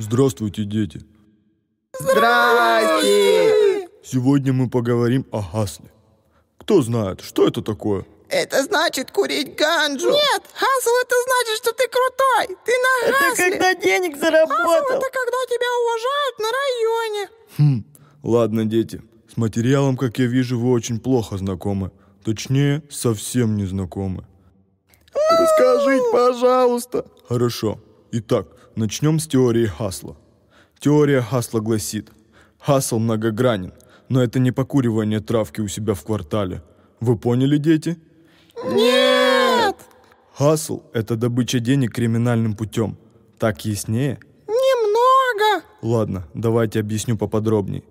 Здравствуйте, дети. Здравствуйте. Сегодня мы поговорим о Хасле. Кто знает, что это такое? Это значит курить ганджу. Нет, Хасл это значит, что ты крутой. Ты на это Хасле. Это когда денег заработал. Хасл это когда тебя уважают на районе. Хм, ладно, дети. С материалом, как я вижу, вы очень плохо знакомы. Точнее, совсем не знакомы. Расскажите, пожалуйста. Хорошо. Итак, начнем с теории Хасла. Теория Хасла гласит, Хасл многогранен, но это не покуривание травки у себя в квартале. Вы поняли, дети? Нет! Хасл – это добыча денег криминальным путем. Так яснее? Немного! Ладно, давайте объясню поподробнее.